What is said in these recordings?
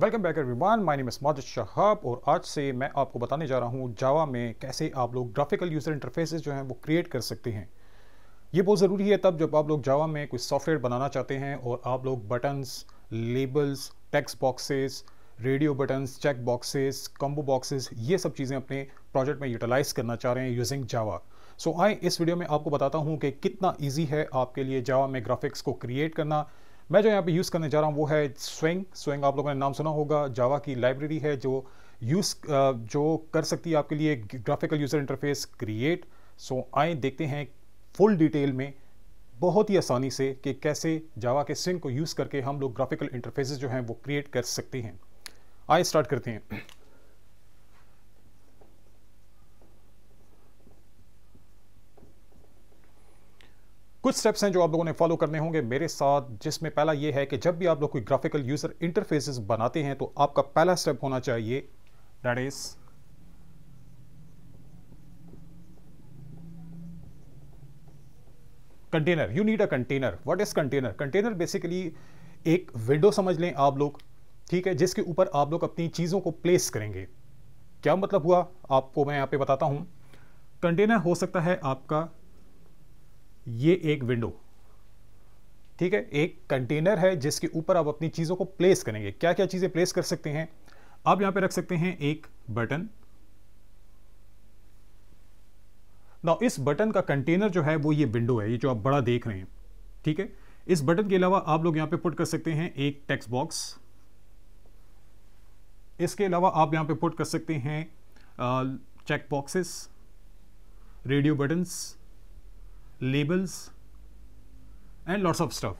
Welcome back everyone my name is Majid Shahab और आज से मैं आपको बताने जा रहा हूँ जावा में कैसे आप लोग ग्राफिकल यूज़र इंटरफेसेस जो हैं वो क्रिएट कर सकते हैं ये बहुत ज़रूरी है तब जब आप लोग जावा में कोई सॉफ्टवेयर बनाना चाहते हैं और आप लोग buttons labels text boxes radio buttons check boxes combo boxes ये सब चीज़ें अपने प्रोजेक्ट में यूटिलाइज करना चाह रहे हैं यूजिंग जावा सो so, आए इस वीडियो में आपको बताता हूँ कि कितना ईजी है आपके लिए जावा में ग्राफिक्स को क्रिएट करना मैं जो यहाँ पे यूज़ करने जा रहा हूँ वो है स्विंग स्विंग आप लोगों ने नाम सुना होगा जावा की लाइब्रेरी है जो यूज़ जो कर सकती है आपके लिए graphical user interface create so आए देखते हैं फुल डिटेल में बहुत ही आसानी से कि कैसे जावा के स्विंग को यूज़ करके हम लोग ग्राफिकल इंटरफेसेस जो हैं वो क्रिएट कर सकते हैं आए स्टार्ट करते हैं कुछ स्टेप्स हैं जो आप लोगों ने फॉलो करने होंगे मेरे साथ जिसमें पहला ये है कि जब भी आप लोग कोई ग्राफिकल यूज़र इंटरफेसेस बनाते हैं तो आपका पहला स्टेप होना चाहिए that is container you need a container what is container container basically एक विंडो समझ लें आप लोग ठीक है जिसके ऊपर आप लोग अपनी चीज़ों को प्लेस करेंगे क्या मतलब हुआ आपको मैं यहां पर बताता हूं कंटेनर हो सकता है आपका ये एक विंडो ठीक है एक कंटेनर है जिसके ऊपर आप अपनी चीज़ों को प्लेस करेंगे क्या क्या चीज़ें प्लेस कर सकते हैं आप यहां पे रख सकते हैं एक बटन ना इस बटन का कंटेनर जो है वो ये विंडो है ये जो आप बड़ा देख रहे हैं ठीक है इस बटन के अलावा आप लोग यहां पे पुट कर सकते हैं एक टेक्स्ट बॉक्स इसके अलावा आप यहां पे पुट कर सकते हैं check boxes radio buttons labels and lots of stuff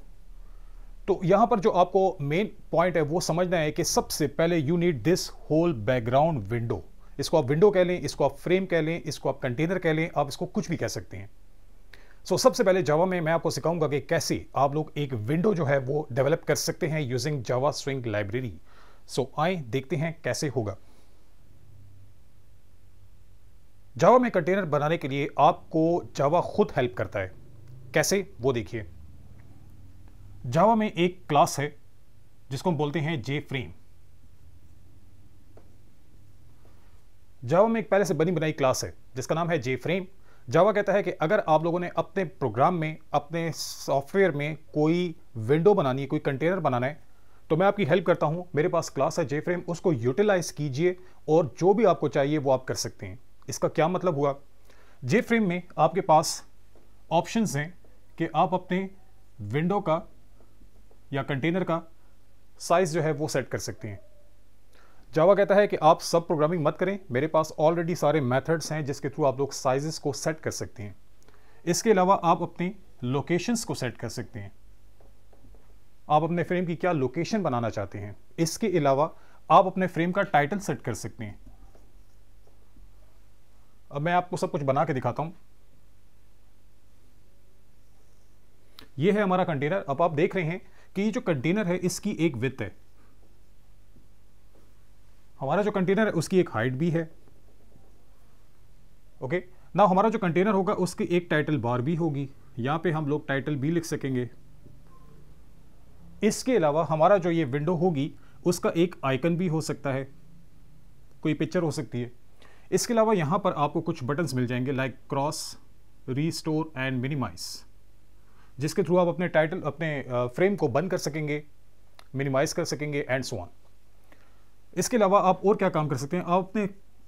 तो यहां पर जो आपको मेन पॉइंट है वो समझना है कि सबसे पहले you need this whole background window इसको आप विंडो कह लें इसको आप फ्रेम कह लें इसको आप कंटेनर कह लें आप इसको कुछ भी कह सकते हैं सो so, सबसे पहले जावा में मैं आपको सिखाऊंगा कि कैसे आप लोग एक विंडो जो है वो डेवलप कर सकते हैं using Java swing library so आए देखते हैं कैसे होगा जावा में कंटेनर बनाने के लिए आपको जावा खुद हेल्प करता है कैसे वो देखिए जावा में एक क्लास है जिसको हम बोलते हैं जे फ्रेम जावा में एक पहले से बनी बनाई क्लास है जिसका नाम है जे फ्रेम जावा कहता है कि अगर आप लोगों ने अपने प्रोग्राम में अपने सॉफ्टवेयर में कोई विंडो बनानी है कोई कंटेनर बनाना है तो मैं आपकी हेल्प करता हूं मेरे पास क्लास है जे फ्रेम उसको यूटिलाइज कीजिए और जो भी आपको चाहिए वो आप कर सकते हैं इसका क्या मतलब हुआ जे फ्रेम में आपके पास ऑप्शंस हैं कि आप अपने विंडो का या कंटेनर का साइज़ जो है वो सेट कर सकते हैं जावा कहता है कि आप सब प्रोग्रामिंग मत करें मेरे पास ऑलरेडी सारे मेथड्स हैं जिसके थ्रू आप लोग साइजेस को सेट कर सकते हैं इसके अलावा आप अपनी लोकेशंस को सेट कर सकते हैं आप अपने फ्रेम की क्या लोकेशन बनाना चाहते हैं इसके अलावा आप अपने फ्रेम का टाइटल सेट कर सकते हैं अब मैं आपको सब कुछ बना के दिखाता हूं यह है हमारा कंटेनर अब आप देख रहे हैं कि ये जो कंटेनर है इसकी एक विथ है हमारा जो कंटेनर है उसकी एक हाइट भी है ओके ना हमारा जो कंटेनर होगा उसकी एक टाइटल बार भी होगी यहां पे हम लोग टाइटल भी लिख सकेंगे इसके अलावा हमारा जो ये विंडो होगी उसका एक आइकन भी हो सकता है कोई पिक्चर हो सकती है इसके अलावा यहाँ पर आपको कुछ बटन्स मिल जाएंगे like cross restore and minimize जिसके थ्रू आप अपने टाइटल अपने फ्रेम को बंद कर सकेंगे मिनिमाइज कर सकेंगे एंड सो ऑन इसके अलावा आप और क्या काम कर सकते हैं आप अपने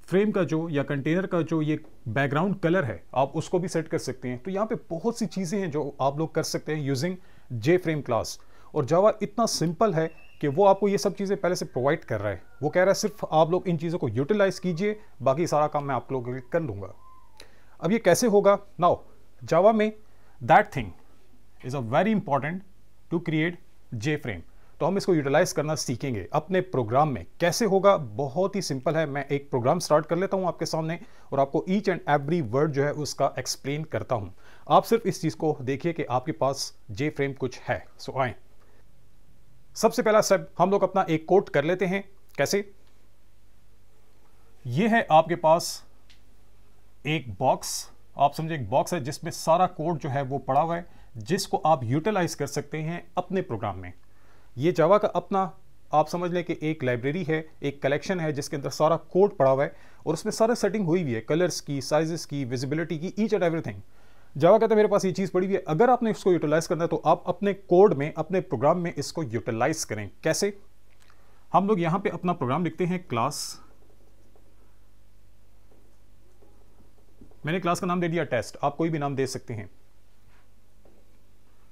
फ्रेम का जो या कंटेनर का जो ये बैकग्राउंड कलर है आप उसको भी सेट कर सकते हैं तो यहाँ पे बहुत सी चीज़ें हैं जो आप लोग कर सकते हैं यूजिंग जे फ्रेम क्लास और जावा इतना सिंपल है कि वो आपको ये सब चीज़ें पहले से प्रोवाइड कर रहा है वो कह रहा है सिर्फ आप लोग इन चीज़ों को यूटिलाइज़ कीजिए बाकी सारा काम मैं आप लोगों के कर लूँगा अब ये कैसे होगा नाउ जावा में that thing is a very important to create J frame तो हम इसको यूटिलाइज़ करना सीखेंगे अपने प्रोग्राम में कैसे होगा बहुत ही सिंपल है मैं एक प्रोग्राम स्टार्ट कर लेता हूँ आपके सामने और आपको ईच एंड एवरी वर्ड जो है उसका एक्सप्लेन करता हूँ आप सिर्फ इस चीज़ को देखिए कि आपके पास जे फ्रेम कुछ है सो so, सबसे पहला स्टेप हम लोग अपना एक कोट कर लेते हैं कैसे ये है आपके पास एक बॉक्स आप समझे एक बॉक्स है जिसमें सारा कोड जो है वो पड़ा हुआ है जिसको आप यूटिलाइज कर सकते हैं अपने प्रोग्राम में ये जावा का अपना आप समझ लें कि एक लाइब्रेरी है एक कलेक्शन है जिसके अंदर सारा कोड पड़ा हुआ है और उसमें सारा सेटिंग हुई हुई है कलर्स की साइजेस की विजिबिलिटी की ईच एंड एवरीथिंग जावा कहते हैं मेरे पास ये चीज़ पड़ी हुई है अगर आपने इसको यूटिलाइज करना है तो आप अपने कोड में अपने प्रोग्राम में इसको यूटिलाइज करें कैसे हम लोग यहां पे अपना प्रोग्राम लिखते हैं क्लास मैंने क्लास का नाम दे दिया टेस्ट आप कोई भी नाम दे सकते हैं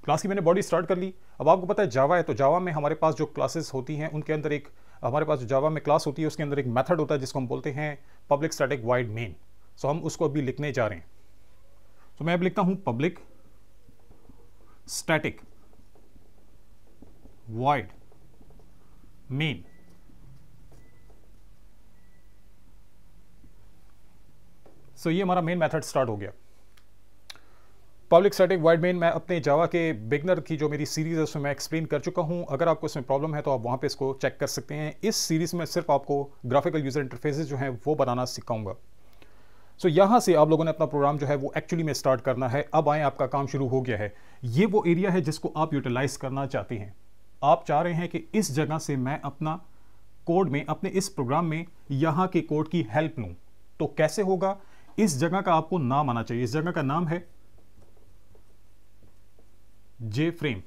क्लास की मैंने बॉडी स्टार्ट कर ली अब आपको पता है जावा है तो जावा में हमारे पास जो क्लासेस होती हैं उनके अंदर एक हमारे पास जो जावा में क्लास होती है उसके अंदर एक मेथड होता है जिसको हम बोलते हैं public static void main so हम उसको अभी लिखने जा रहे हैं तो मैं अब लिखता हूं public static void main so ये हमारा मेन मेथड स्टार्ट हो गया पब्लिक स्टैटिक वाइड मेन मैं अपने जावा के बिगनर की जो मेरी सीरीज़ है उसमें मैं एक्सप्लेन कर चुका हूं अगर आपको इसमें प्रॉब्लम है तो आप वहां पे इसको चेक कर सकते हैं इस सीरीज़ में सिर्फ आपको ग्राफिकल यूज़र इंटरफेसेस जो हैं वो बनाना सिखाऊंगा सो so, यहाँ से आप लोगों ने अपना प्रोग्राम जो है वो एक्चुअली में स्टार्ट करना है अब आए आपका काम शुरू हो गया है ये वो एरिया है जिसको आप यूटिलाइज करना चाहते हैं आप चाह रहे हैं कि इस जगह से मैं अपना कोड में अपने इस प्रोग्राम में यहाँ के कोड की हेल्प लूँ तो कैसे होगा इस जगह का आपको नाम आना चाहिए इस जगह का नाम है J frame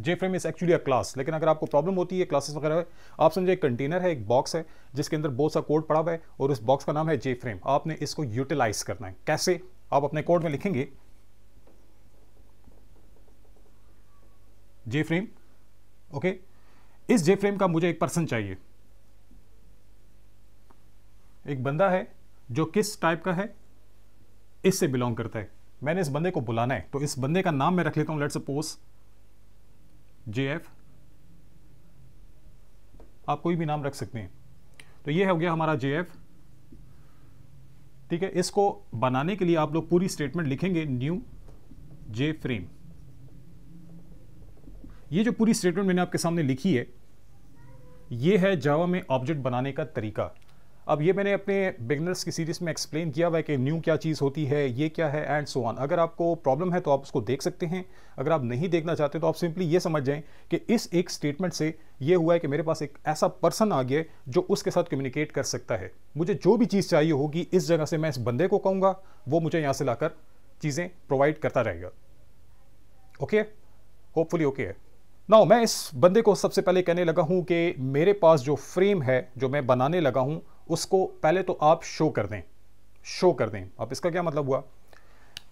J frame is actually a class लेकिन अगर आपको प्रॉब्लम होती है क्लासेस वगैरह आप समझे एक कंटेनर है एक बॉक्स है जिसके अंदर बहुत सा कोड पड़ा हुआ है और उस बॉक्स का नाम है जे फ्रेम आपने इसको यूटिलाइज करना है कैसे आप अपने कोड में लिखेंगे जे फ्रेम ओके इस जे फ्रेम का मुझे एक पर्सन चाहिए एक बंदा है जो किस टाइप का है इससे बिलोंग करता है मैंने इस बंदे को बुलाना है तो इस बंदे का नाम मैं रख लेता हूं लेट सपोज जे एफ आप कोई भी नाम रख सकते हैं तो ये हो गया हमारा जे एफ ठीक है इसको बनाने के लिए आप लोग पूरी स्टेटमेंट लिखेंगे न्यू जे फ्रेम ये जो पूरी स्टेटमेंट मैंने आपके सामने लिखी है ये है जावा में ऑब्जेक्ट बनाने का तरीका अब ये मैंने अपने बिगनर्स की सीरीज़ में एक्सप्लेन किया हुआ है कि न्यू क्या चीज़ होती है ये क्या है एंड सो ऑन अगर आपको प्रॉब्लम है तो आप उसको देख सकते हैं अगर आप नहीं देखना चाहते तो आप सिंपली ये समझ जाएं कि इस एक स्टेटमेंट से ये हुआ है कि मेरे पास एक ऐसा पर्सन आ गया जो उसके साथ कम्युनिकेट कर सकता है मुझे जो भी चीज़ चाहिए होगी इस जगह से मैं इस बंदे को कहूँगा वो मुझे यहाँ से लाकर चीज़ें प्रोवाइड करता रहेगा ओके होपफुली ओके है ना मैं इस बंदे को सबसे पहले कहने लगा हूँ कि मेरे पास जो फ्रेम है जो मैं बनाने लगा हूँ उसको पहले तो आप शो कर दें शो कर दें अब इसका क्या मतलब हुआ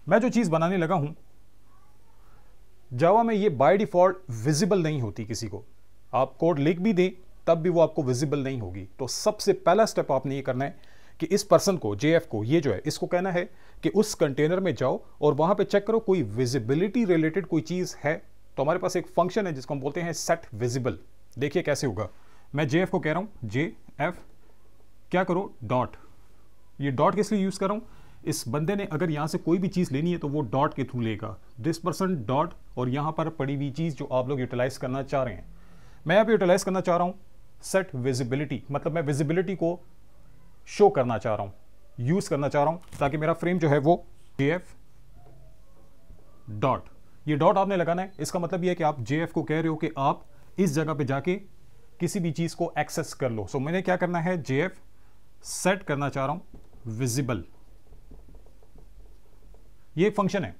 मैं जो चीज़ बनाने लगा हूँ जावा में ये बाय डिफ़ॉल्ट विजिबल नहीं होती किसी को आप कोड लिख भी दें तब भी वो आपको विजिबल नहीं होगी तो सबसे पहला स्टेप आपने ये करना है कि इस पर्सन को जे को ये जो है इसको कहना है कि उस कंटेनर में जाओ और वहाँ पर चेक करो कोई विजिबिलिटी रिलेटेड कोई चीज़ है तो हमारे पास एक फंक्शन है जिसको हम बोलते हैं सेट विजिबल देखिए कैसे होगा मैं जे को कह रहा हूँ जे एफ क्या करो डॉट ये डॉट किस लिए यूज़ कर रहा हूँ इस बंदे ने अगर यहाँ से कोई भी चीज़ लेनी है तो वो डॉट के थ्रू लेगा दिस पर्सन डॉट और यहाँ पर पड़ी हुई चीज़ जो आप लोग यूटिलाइज करना चाह रहे हैं मैं आप यूटिलाइज करना चाह रहा हूँ सेट विजिबिलिटी मतलब मैं विजिबिलिटी को शो करना चाह रहा हूँ यूज़ करना चाह रहा हूँ ताकि मेरा फ्रेम जो है वो जे एफ डॉट ये डॉट आपने लगाना है इसका मतलब यह है कि आप जे एफ को कह रहे हो कि आप इस जगह पे जाके किसी भी चीज़ को एक्सेस कर लो सो so, मैंने क्या करना है जे एफ सेट करना चाह रहा हूं विजिबल ये एक फंक्शन है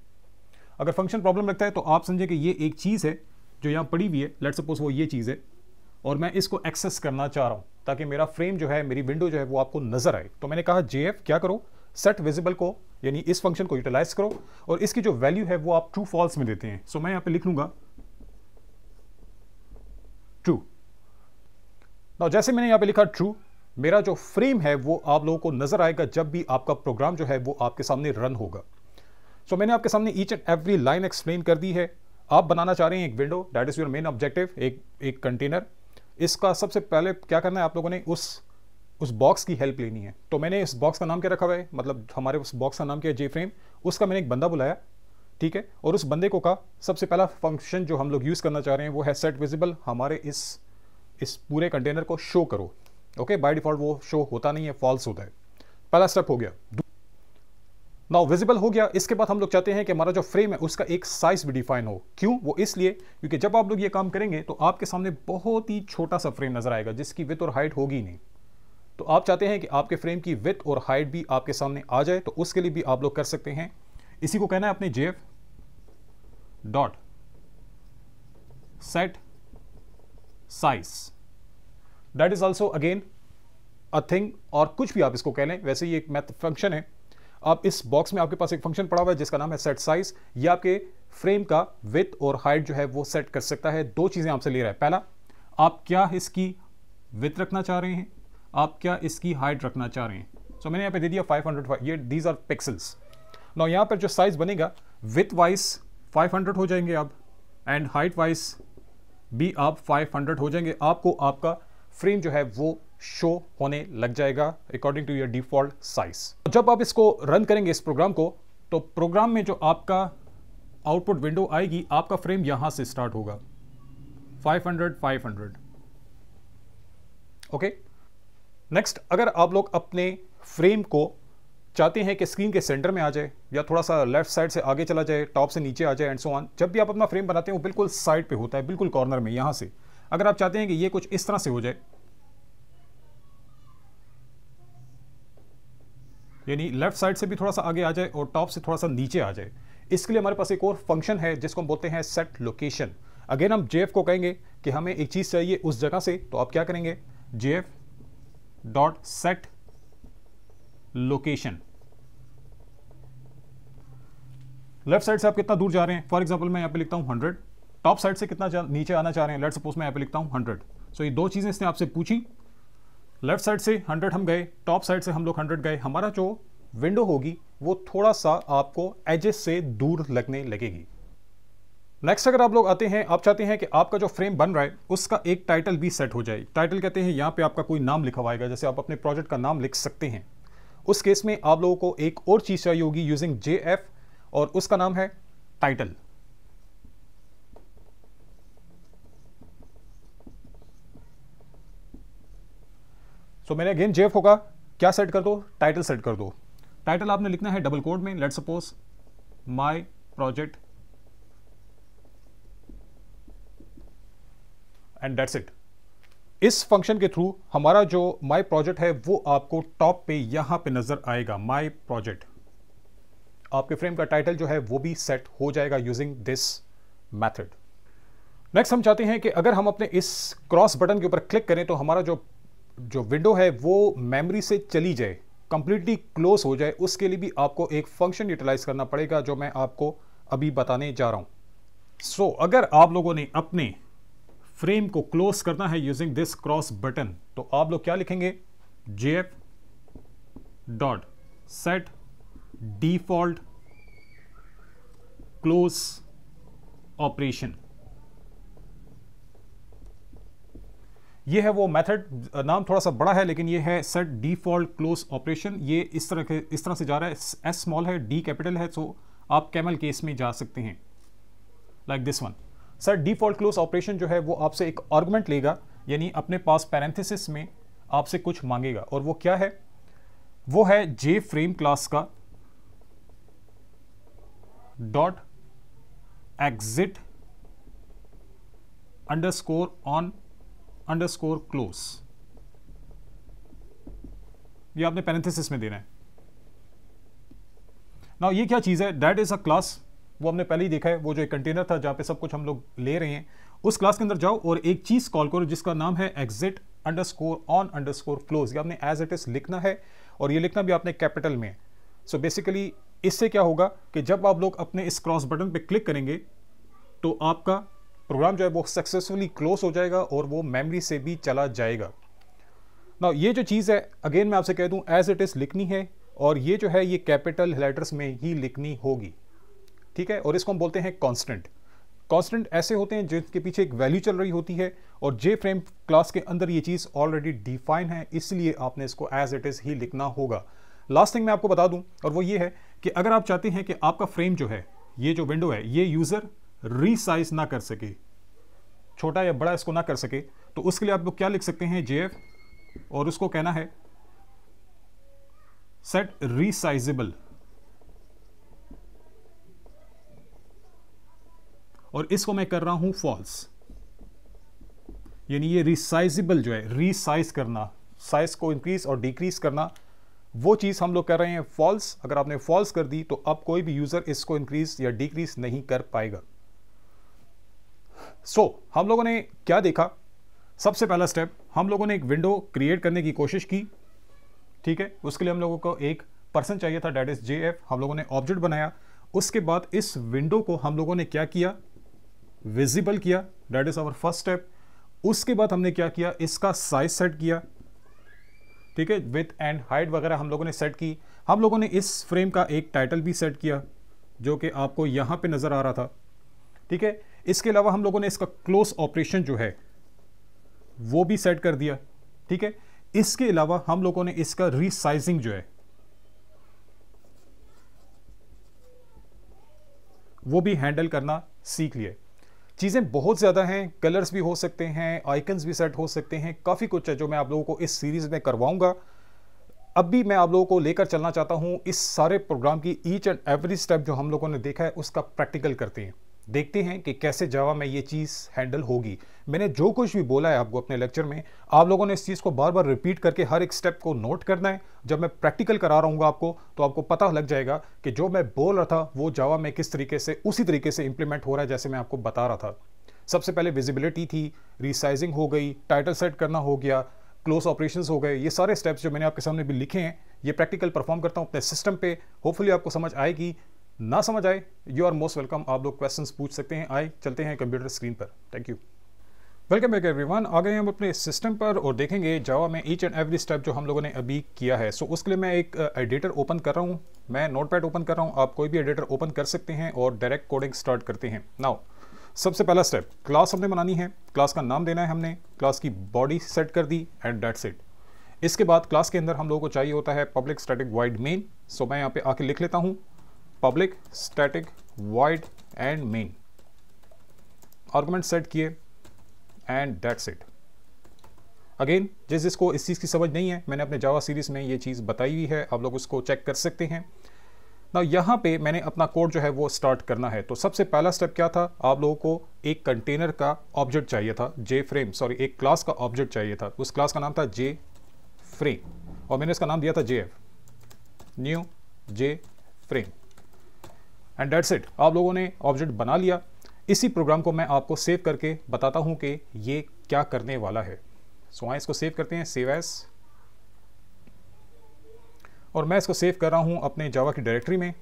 अगर फंक्शन प्रॉब्लम रखता है तो आप समझे कि ये एक चीज़ है जो यहां पड़ी हुई है लेट सपोज वो ये चीज़ है और मैं इसको एक्सेस करना चाह रहा हूं ताकि मेरा फ्रेम जो है मेरी विंडो जो है वो आपको नजर आए तो मैंने कहा जे क्या करो सेट विजिबल को यानी इस फंक्शन को यूटिलाइज करो और इसकी जो वैल्यू है वो आप ट्रू फॉल्स में देते हैं सो so, मैं यहां पे लिख लूंगा ट्रू ना जैसे मैंने यहां पे लिखा ट्रू मेरा जो फ्रेम है वो आप लोगों को नज़र आएगा जब भी आपका प्रोग्राम जो है वो आपके सामने रन होगा सो so, मैंने आपके सामने each and every line explain कर दी है आप बनाना चाह रहे हैं एक window that is your main objective एक एक कंटेनर इसका सबसे पहले क्या करना है आप लोगों ने उस उस बॉक्स की हेल्प लेनी है तो मैंने इस बॉक्स का नाम क्या रखा हुआ है मतलब हमारे उस बॉक्स का नाम क्या है जे फ्रेम उसका मैंने एक बंदा बुलाया ठीक है और उस बंदे को कहा सबसे पहला फंक्शन जो हम लोग यूज़ करना चाह रहे हैं वो है सेट विजिबल हमारे इस इस पूरे कंटेनर को शो करो ओके बाय डिफॉल्ट वो शो होता नहीं है फॉल्स होता है पहला स्टेप हो गया नाउ विजिबल हो गया इसके बाद हम लोग चाहते हैं कि हमारा जो फ्रेम है उसका एक साइज भी डिफाइन हो क्यों वो इसलिए क्योंकि जब आप लोग ये काम करेंगे तो आपके सामने बहुत ही छोटा सा फ्रेम नजर आएगा जिसकी विथ और हाइट होगी नहीं तो आप चाहते हैं कि आपके फ्रेम की विथ और हाइट भी आपके सामने आ जाए तो उसके लिए भी आप लोग कर सकते हैं इसी को कहना है अपने J F dot set size that is also again a thing और कुछ भी आप इसको कह लें वैसे ये एक मैथ फंक्शन है अब इस बॉक्स में आपके पास एक फंक्शन पड़ा हुआ है जिसका नाम है सेट साइज ये आपके फ्रेम का विथ और हाइट जो है वो सेट कर सकता है दो चीज़ें आपसे ले रहा है पहला आप क्या इसकी विथ रखना चाह रहे हैं आप क्या इसकी हाइट रखना चाह रहे हैं सो so, मैंने यहाँ पे दे दिया 500 ये दीज आर पिक्सल्स ना यहाँ पर जो साइज बनेगा विथ वाइज 500 हो जाएंगे आप एंड हाइट वाइज भी आप 500 हो जाएंगे आपको आपका फ्रेम जो है वो शो होने लग जाएगा according to your default size जब आप इसको रन करेंगे इस प्रोग्राम को तो प्रोग्राम में जो आपका आउटपुट विंडो आएगी आपका फ्रेम यहां से स्टार्ट होगा 500 500 ओके नेक्स्ट अगर आप लोग अपने फ्रेम को चाहते हैं कि स्क्रीन के सेंटर में आ जाए या थोड़ा सा लेफ्ट साइड से आगे चला जाए टॉप से नीचे आ जाए एंड सो ऑन जब भी आप अपना फ्रेम बनाते हैं वो बिल्कुल साइड पे होता है बिल्कुल कॉर्नर में यहाँ से अगर आप चाहते हैं कि ये कुछ इस तरह से हो जाए यानी लेफ्ट साइड से भी थोड़ा सा आगे आ जाए और टॉप से थोड़ा सा नीचे आ जाए इसके लिए हमारे पास एक और फंक्शन है जिसको हम बोलते हैं सेट लोकेशन अगेन हम जे को कहेंगे कि हमें एक चीज़ चाहिए उस जगह से तो आप क्या करेंगे J dot set location left side से आप कितना दूर जा रहे हैं फॉर एग्जाम्पल मैं यहां पे लिखता हूं हंड्रेड टॉप साइड से कितना नीचे आना चाह रहे हैं लेट सपोज मैं यहाँ पे लिखता हूँ हंड्रेड सो ये दो चीज़ें इसने आपसे पूछी लेफ्ट साइड से हंड्रेड हम गए टॉप साइड से हम लोग हंड्रेड गए हमारा जो विंडो होगी वो थोड़ा सा आपको एजेस से दूर लगने लगेगी नेक्स्ट अगर आप लोग आते हैं आप चाहते हैं कि आपका जो फ्रेम बन रहा है उसका एक टाइटल भी सेट हो जाए टाइटल कहते हैं यहाँ पे आपका कोई नाम लिखा हुआ जैसे आप अपने प्रोजेक्ट का नाम लिख सकते हैं उस केस में आप लोगों को एक और चीज़ चाहिए होगी यूजिंग जे और उसका नाम है टाइटल सो मैंने अगेन जेफ होगा क्या सेट कर दो टाइटल सेट कर दो टाइटल आपने लिखना है डबल कोड में let suppose my project and that's it इस फंक्शन के थ्रू हमारा जो माई प्रोजेक्ट है वो आपको टॉप पे यहां पे नजर आएगा माई प्रोजेक्ट आपके फ्रेम का टाइटल जो है वो भी सेट हो जाएगा यूजिंग दिस मैथड नेक्स्ट हम चाहते हैं कि अगर हम अपने इस क्रॉस बटन के ऊपर क्लिक करें तो हमारा जो जो विंडो है वो मेमोरी से चली जाए कंप्लीटली क्लोज हो जाए उसके लिए भी आपको एक फंक्शन यूटिलाइज करना पड़ेगा जो मैं आपको अभी बताने जा रहा हूँ सो so, अगर आप लोगों ने अपने फ्रेम को क्लोज करना है यूजिंग दिस क्रॉस बटन तो आप लोग क्या लिखेंगे J F dot set default close operation ये है वो मेथड नाम थोड़ा सा बड़ा है लेकिन ये है सेट डिफॉल्ट क्लोज ऑपरेशन ये इस तरह के इस तरह से जा रहा है एस स्मॉल है डी कैपिटल है सो आप कैमल केस में जा सकते हैं like this one sir default close operation जो है वो आपसे एक आर्गूमेंट लेगा यानी अपने पास पैरेंथिस में आपसे कुछ मांगेगा और वो क्या है वो है जे फ्रेम क्लास का dot exit underscore on underscore close ये आपने पैरेंथेसिस में देना है ना ये क्या चीज़ है दैट इज़ अ क्लास वो हमने पहले ही देखा है वो जो एक कंटेनर था जहां पे सब कुछ हम लोग ले रहे हैं उस क्लास के अंदर जाओ और एक चीज़ कॉल करो जिसका नाम है exit underscore on underscore close ये आपने एज इट इज़ लिखना है और ये लिखना भी आपने कैपिटल में सो बेसिकली इससे क्या होगा कि जब आप लोग अपने इस क्रॉस बटन पर क्लिक करेंगे तो आपका प्रोग्राम जो है वो सक्सेसफुली क्लोज हो जाएगा और वो मेमोरी से भी चला जाएगा ना ये जो चीज़ है अगेन मैं आपसे कह दूँ एज इट इज़ लिखनी है और ये जो है ये कैपिटल लेटर्स में ही लिखनी होगी ठीक है और इसको हम बोलते हैं कॉन्स्टेंट कॉन्स्टेंट ऐसे होते हैं जिनके पीछे एक वैल्यू चल रही होती है और जे फ्रेम क्लास के अंदर ये चीज़ ऑलरेडी डिफाइन है इसलिए आपने इसको एज इट इज़ ही लिखना होगा लास्ट थिंग मैं आपको बता दूं और वो ये है कि अगर आप चाहते हैं कि आपका फ्रेम जो है ये जो विंडो है ये यूज़र रीसाइज ना कर सके छोटा या बड़ा इसको ना कर सके तो उसके लिए आप लोग क्या लिख सकते हैं जे और उसको कहना है सेट रिसाइजेबल और इसको मैं कर रहा हूं फॉल्स यानी ये रिसाइजेबल जो है रिसाइज करना साइज को इंक्रीज और डिक्रीज करना वो चीज़ हम लोग कर रहे हैं फॉल्स अगर आपने फॉल्स कर दी तो अब कोई भी यूज़र इसको इंक्रीज या डिक्रीज नहीं कर पाएगा सो so, हम लोगों ने क्या देखा सबसे पहला स्टेप हम लोगों ने एक विंडो क्रिएट करने की कोशिश की ठीक है उसके लिए हम लोगों को एक पर्सन चाहिए था डेट इज जे एफ हम लोगों ने ऑब्जेक्ट बनाया उसके बाद इस विंडो को हम लोगों ने क्या किया विजिबल किया that is our first step उसके बाद हमने क्या किया इसका साइज सेट किया ठीक है विथ एंड हाइट वगैरह हम लोगों ने सेट की हम लोगों ने इस फ्रेम का एक टाइटल भी सेट किया जो कि आपको यहाँ पे नज़र आ रहा था ठीक है इसके अलावा हम लोगों ने इसका क्लोज ऑपरेशन जो है वो भी सेट कर दिया ठीक है इसके अलावा हम लोगों ने इसका रिसाइजिंग जो है वो भी हैंडल करना सीख लिए चीज़ें बहुत ज़्यादा हैं कलर्स भी हो सकते हैं आइकन्स भी सेट हो सकते हैं काफ़ी कुछ है जो मैं आप लोगों को इस सीरीज़ में करवाऊंगा अब भी मैं आप लोगों को लेकर चलना चाहता हूं इस सारे प्रोग्राम की ईच एंड एवरी स्टेप जो हम लोगों ने देखा है उसका प्रैक्टिकल करते हैं देखते हैं कि कैसे जावा में ये चीज़ हैंडल होगी मैंने जो कुछ भी बोला है आपको अपने लेक्चर में आप लोगों ने इस चीज़ को बार बार रिपीट करके हर एक स्टेप को नोट करना है जब मैं प्रैक्टिकल करा रहा हूँ आपको तो आपको पता लग जाएगा कि जो मैं बोल रहा था वो जावा में किस तरीके से उसी तरीके से इंप्लीमेंट हो रहा है जैसे मैं आपको बता रहा था सबसे पहले विजिबिलिटी थी रिसाइजिंग हो गई टाइटल सेट करना हो गया क्लोज ऑपरेशंस हो गए ये सारे स्टेप्स जो मैंने आपके सामने भी लिखे हैं ये प्रैक्टिकल परफॉर्म करता हूँ अपने सिस्टम पे होपफुली आपको समझ आएगी ना समझ आए यू आर मोस्ट वेलकम आप लोग क्वेश्चंस पूछ सकते हैं आए चलते हैं कंप्यूटर स्क्रीन पर thank you welcome back everyone आ गए हम अपने सिस्टम पर और देखेंगे जावा में ईच एंड एवरी स्टेप जो हम लोगों ने अभी किया है सो so, उसके लिए मैं एक एडिटर ओपन कर रहा हूँ मैं नोटपैड ओपन कर रहा हूँ आप कोई भी एडिटर ओपन कर सकते हैं और डायरेक्ट कोडिंग स्टार्ट करते हैं नाउ सबसे पहला स्टेप क्लास हमने बनानी है क्लास का नाम देना है हमने क्लास की बॉडी सेट कर दी एंड डेट सेट इसके बाद क्लास के अंदर हम लोगों को चाहिए होता है public static void main so मैं यहाँ पे आके लिख लेता हूँ public static void and main argument set किए एंड दैट्स इट अगेन जिस जिसको इस चीज़ की समझ नहीं है मैंने अपने जावा सीरीज़ में ये चीज़ बताई हुई है आप लोग उसको चेक कर सकते हैं ना यहाँ पे मैंने अपना कोड जो है वो स्टार्ट करना है तो सबसे पहला स्टेप क्या था आप लोगों को एक कंटेनर का ऑब्जेक्ट चाहिए था जे फ्रेम सॉरी एक क्लास का ऑब्जेक्ट चाहिए था उस क्लास का नाम था जे फ्रेम और मैंने इसका नाम दिया था J F new J frame and that's it आप लोगों ने ऑब्जेक्ट बना लिया इसी प्रोग्राम को मैं आपको सेव करके बताता हूं कि ये क्या करने वाला है सो आए इसको सेव करते हैं सेव एस और मैं इसको सेव कर रहा हूं अपने जावा की डायरेक्टरी में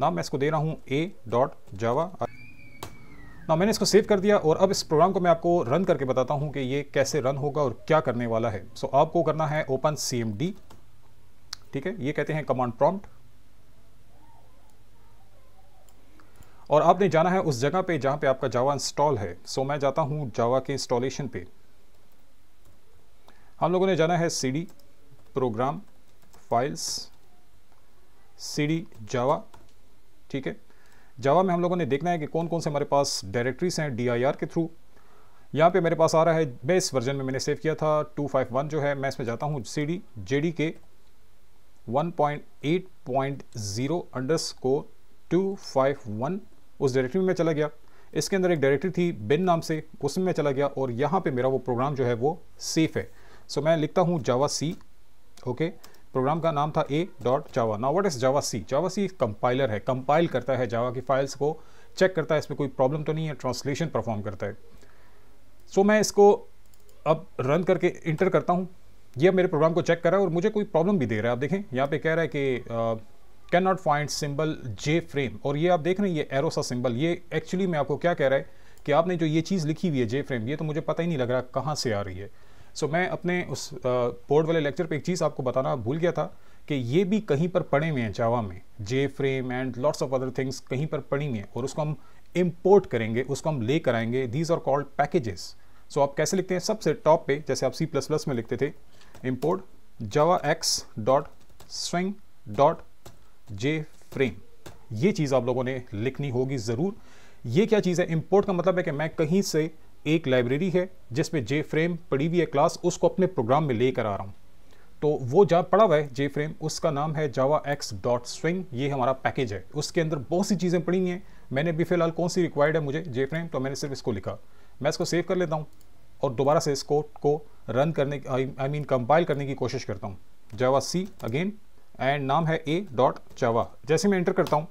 नाम मैं इसको दे रहा हूं ए डॉट जावा ना मैंने इसको सेव कर दिया और अब इस प्रोग्राम को मैं आपको रन करके बताता हूं कि ये कैसे रन होगा और क्या करने वाला है सो so, आपको करना है ओपन सी ठीक है ये कहते हैं कमांड प्रॉम्प्ट और आपने जाना है उस जगह पे जहां पे आपका जावा इंस्टॉल है सो so, मैं जाता हूं जावा के इंस्टॉलेशन पे हम लोगों ने जाना है C D program files C D Java ठीक है जावा में हम लोगों ने देखना है कि कौन कौन से हमारे पास डायरेक्टरीज हैं डी के थ्रू यहाँ पे मेरे पास आ रहा है बेस वर्जन में मैंने सेव किया था 251 जो है मैं इसमें जाता हूँ C D J D K one point eight point zero underscore two five one उस डायरेक्टरी में चला गया इसके अंदर एक डायरेक्टरी थी बिन नाम से उसमें मैं चला गया और यहाँ पे मेरा वो प्रोग्राम जो है वो सेफ है सो so, मैं लिखता हूँ Java C okay okay? Program का नाम था A dot Java now what is Java C Java C compiler है कंपाइल करता है जावा की फाइल्स को चेक करता है इसमें कोई प्रॉब्लम तो नहीं है ट्रांसलेशन परफॉर्म करता है सो so, मैं इसको अब रन करके इंटर करता हूँ यह मेरे प्रोग्राम को चेक कर रहा है और मुझे कोई प्रॉब्लम भी दे रहा है आप देखें यहाँ पे कह रहा है कि can not find symbol J frame और ये आप देख रहे हैं ये एरो सा सिंबल ये एक्चुअली मैं आपको क्या कह रहा है कि आपने जो ये चीज़ लिखी हुई है जे फ्रेम ये तो मुझे पता ही नहीं लग रहा कहाँ से आ रही है सो मैं अपने उस बोर्ड वाले लेक्चर पे एक चीज़ आपको बताना भूल गया था कि ये भी कहीं पर पड़े हुए हैं जावा में J frame and lots of other things कहीं पर पड़ी हुई हैं और उसको हम इम्पोर्ट करेंगे उसको हम ले कर आएंगे these are called packages so आप कैसे लिखते हैं सबसे टॉप पे जैसे आप सी प्लस प्लस में लिखते थे import Java X dot swing dot J frame ये चीज़ आप लोगों ने लिखनी होगी ज़रूर ये क्या चीज़ है इम्पोर्ट का मतलब है कि मैं कहीं से एक लाइब्रेरी है जिसमें जे फ्रेम पड़ी हुई है क्लास उसको अपने प्रोग्राम में लेकर आ रहा हूँ तो वो जा पड़ा हुआ है जे फ्रेम उसका नाम है जावा एक्स डॉट स्विंग ये हमारा पैकेज है उसके अंदर बहुत सी चीज़ें पड़ी हैं मैंने भी फिलहाल कौन सी रिक्वायर्ड है मुझे जे फ्रेम तो मैंने सिर्फ इसको लिखा मैं इसको सेव कर लेता हूँ और दोबारा से इसको को रन करने आई मीन कंपाइल करने की कोशिश करता हूँ जावा सी अगेन एंड नाम है ए डॉट जावा जैसे मैं एंटर करता हूँ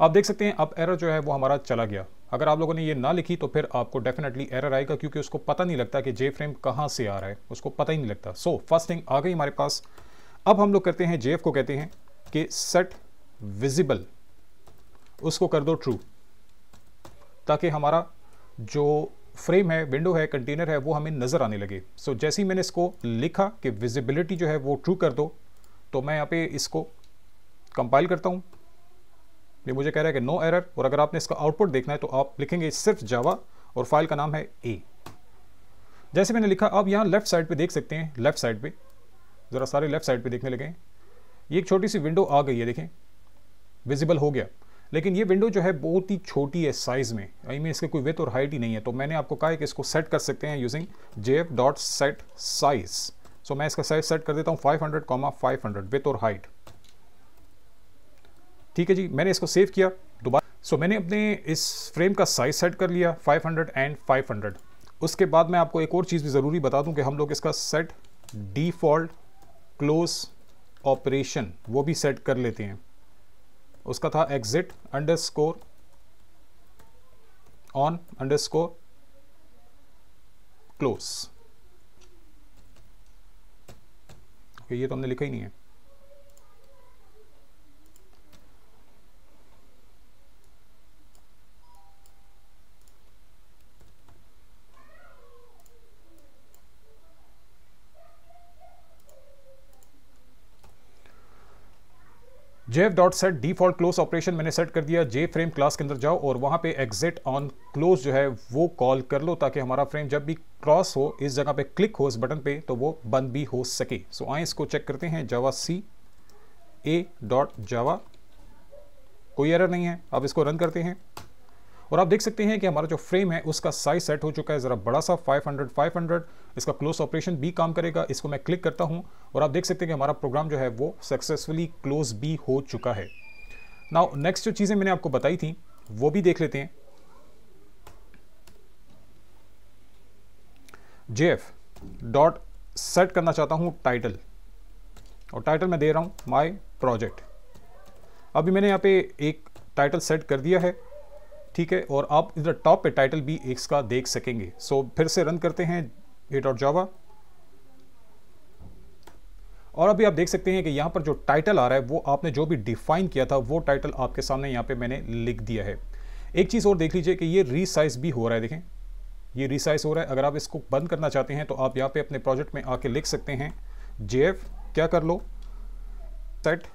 आप देख सकते हैं अब एरर जो है वो हमारा चला गया अगर आप लोगों ने ये ना लिखी तो फिर आपको डेफिनेटली एरर आएगा क्योंकि उसको पता नहीं लगता कि जे फ्रेम कहाँ से आ रहा है उसको पता ही नहीं लगता सो फर्स्ट थिंग आ गई हमारे पास अब हम लोग करते हैं जे को कहते हैं कि सेट विजिबल उसको कर दो ट्रू ताकि हमारा जो फ्रेम है विंडो है कंटेनर है वो हमें नज़र आने लगे सो so, जैसे ही मैंने इसको लिखा कि विजिबिलिटी जो है वो ट्रू कर दो तो मैं यहाँ पे इसको कंपाइल करता हूँ ये मुझे कह रहा है कि नो एरर और अगर आपने इसका आउटपुट देखना है तो आप लिखेंगे सिर्फ जावा और फाइल का नाम है ए जैसे मैंने लिखा आप यहाँ लेफ्ट साइड पे देख सकते हैं लेफ्ट साइड पे ज़रा सारे लेफ्ट साइड पे देखने लगे ये एक छोटी सी विंडो आ गई है देखें विजिबल हो गया लेकिन ये विंडो जो है बहुत ही छोटी है साइज़ में आई मीन इसके कोई वेथ और हाइट ही नहीं है तो मैंने आपको कहा है कि इसको सेट कर सकते हैं using J F dot set size so मैं इसका साइज सेट कर देता हूँ five hundred comma five hundred और हाइट ठीक है जी मैंने इसको सेव किया दोबारा सो so, मैंने अपने इस फ्रेम का साइज सेट कर लिया 500 एंड 500 उसके बाद मैं आपको एक और चीज़ भी ज़रूरी बता दूं कि हम लोग इसका सेट डिफ़ॉल्ट क्लोज ऑपरेशन वो भी सेट कर लेते हैं उसका था exit underscore on underscore close ये तो हमने लिखा ही नहीं है J F dot set default close operation मैंने सेट कर दिया जे फ्रेम क्लास के अंदर जाओ और वहां पे एग्जिट ऑन क्लोज जो है वो कॉल कर लो ताकि हमारा फ्रेम जब भी क्रॉस हो इस जगह पे क्लिक हो इस बटन पे तो वो बंद भी हो सके सो so, आए इसको चेक करते हैं जावा सी ए डॉट जावा कोई एरर नहीं है अब इसको रन करते हैं और आप देख सकते हैं कि हमारा जो फ्रेम है उसका साइज सेट हो चुका है ज़रा बड़ा सा 500 500 इसका क्लोज ऑपरेशन भी काम करेगा इसको मैं क्लिक करता हूं और आप देख सकते हैं कि हमारा प्रोग्राम जो है वो सक्सेसफुली क्लोज भी हो चुका है नाउ नेक्स्ट जो चीज़ें मैंने आपको बताई थी वो भी देख लेते हैं जे एफ डॉट सेट करना चाहता हूं टाइटल और टाइटल मैं दे रहा हूं माई प्रोजेक्ट अभी मैंने यहाँ पे एक टाइटल सेट कर दिया है ठीक है और आप इधर टॉप पे टाइटल भी एक्स का देख सकेंगे सो so, फिर से रन करते हैं ए डॉट जावा और अभी आप देख सकते हैं कि यहां पर जो टाइटल आ रहा है वो आपने जो भी डिफाइन किया था वो टाइटल आपके सामने यहां पे मैंने लिख दिया है एक चीज़ और देख लीजिए कि ये रिसाइज भी हो रहा है देखें ये रिसाइज हो रहा है अगर आप इसको बंद करना चाहते हैं तो आप यहां पे अपने प्रोजेक्ट में आके लिख सकते हैं जे क्या कर लो सेट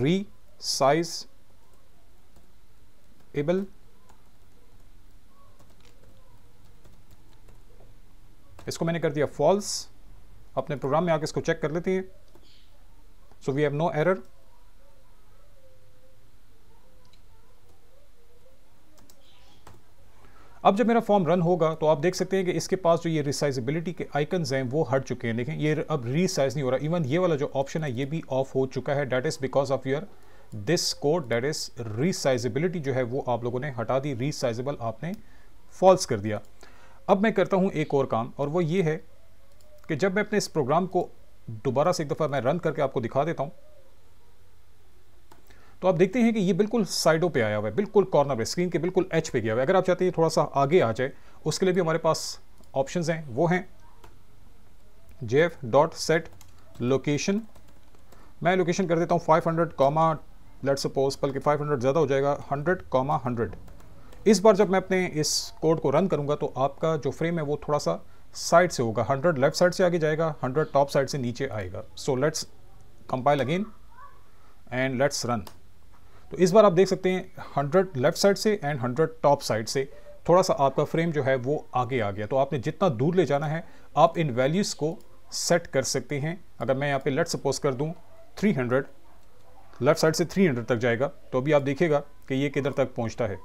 री साइज एबल इसको मैंने कर दिया फॉल्स अपने प्रोग्राम में आके इसको चेक कर लेते हैं so we have no error अब जब मेरा फॉर्म रन होगा तो आप देख सकते हैं कि इसके पास जो ये रिसाइजेबिलिटी के आइकन्स हैं वो हट चुके हैं देखें ये अब रिसाइज नहीं हो रहा इवन ये वाला जो ऑप्शन है ये भी ऑफ हो चुका है that is because of your this code that is resizability जो है वो आप लोगों ने हटा दी रिसाइजेबल आपने फॉल्स कर दिया अब मैं करता हूँ एक और काम और वो ये है कि जब मैं अपने इस प्रोग्राम को दोबारा से एक दफ़ा मैं रन करके आपको दिखा देता हूँ तो आप देखते हैं कि ये बिल्कुल साइडों पे आया हुआ है बिल्कुल कॉर्नर पे स्क्रीन के बिल्कुल एच पे गया हुआ है अगर आप चाहते हैं थोड़ा सा आगे आ जाए उसके लिए भी हमारे पास ऑप्शंस हैं वो हैं J F dot set location मैं लोकेशन कर देता हूँ five hundred comma let suppose बल्कि फाइव हंड्रेड ज़्यादा हो जाएगा हंड्रेड कॉमा हंड्रेड इस बार जब मैं अपने इस कोड को रन करूंगा तो आपका जो फ्रेम है वो थोड़ा सा साइड से होगा 100 लेफ्ट साइड से आगे जाएगा 100 टॉप साइड से नीचे आएगा so let's compile again and let's run तो इस बार आप देख सकते हैं 100 लेफ्ट साइड से एंड 100 टॉप साइड से थोड़ा सा आपका फ्रेम जो है वो आगे आ गया तो आपने जितना दूर ले जाना है आप इन वैल्यूज़ को सेट कर सकते हैं अगर मैं यहाँ पे लेट सपोज कर दूँ थ्री लेफ्ट साइड से 300 तक जाएगा तो अभी आप देखिएगा कि ये किधर तक पहुँचता है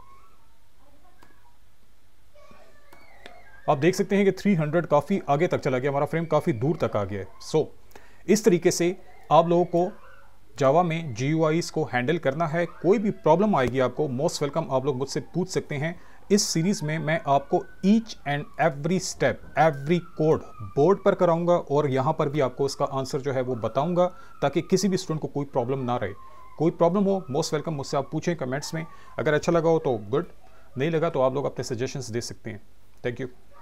आप देख सकते हैं कि 300 काफ़ी आगे तक चला गया हमारा फ्रेम काफ़ी दूर तक आ गया है सो so, इस तरीके से आप लोगों को जावा में जी को हैंडल करना है कोई भी प्रॉब्लम आएगी आपको मोस्ट वेलकम आप लोग मुझसे पूछ सकते हैं इस सीरीज में मैं आपको each and every step every code board पर कराऊंगा और यहाँ पर भी आपको उसका आंसर जो है वो बताऊंगा ताकि किसी भी स्टूडेंट को कोई प्रॉब्लम ना रहे कोई प्रॉब्लम हो मोस्ट वेलकम मुझसे आप पूछें कमेंट्स में अगर अच्छा लगा हो तो गुड नहीं लगा तो आप लोग अपने सजेशंस दे सकते हैं थैंक यू